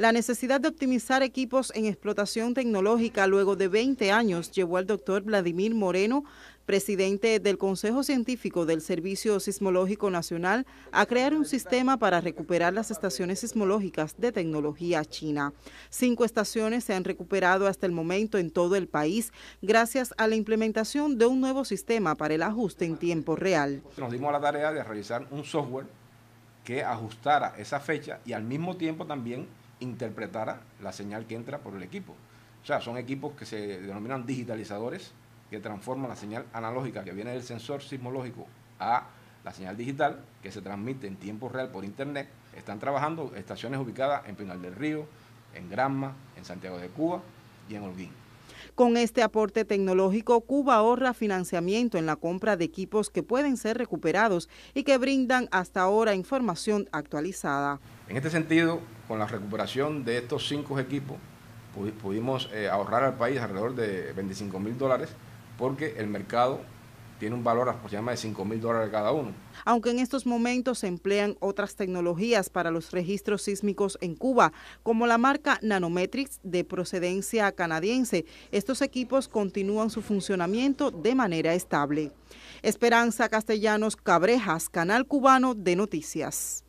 La necesidad de optimizar equipos en explotación tecnológica luego de 20 años llevó al doctor Vladimir Moreno, presidente del Consejo Científico del Servicio Sismológico Nacional, a crear un sistema para recuperar las estaciones sismológicas de tecnología china. Cinco estaciones se han recuperado hasta el momento en todo el país gracias a la implementación de un nuevo sistema para el ajuste en tiempo real. Nos dimos la tarea de realizar un software que ajustara esa fecha y al mismo tiempo también interpretara la señal que entra por el equipo. O sea, son equipos que se denominan digitalizadores, que transforman la señal analógica que viene del sensor sismológico a la señal digital, que se transmite en tiempo real por Internet. Están trabajando estaciones ubicadas en Pinal del Río, en Granma, en Santiago de Cuba y en Holguín. Con este aporte tecnológico, Cuba ahorra financiamiento en la compra de equipos que pueden ser recuperados y que brindan hasta ahora información actualizada. En este sentido, con la recuperación de estos cinco equipos, pudimos eh, ahorrar al país alrededor de 25 mil dólares porque el mercado tiene un valor aproximadamente de 5 mil dólares cada uno. Aunque en estos momentos se emplean otras tecnologías para los registros sísmicos en Cuba, como la marca Nanometrics de procedencia canadiense, estos equipos continúan su funcionamiento de manera estable. Esperanza Castellanos Cabrejas, Canal Cubano de Noticias.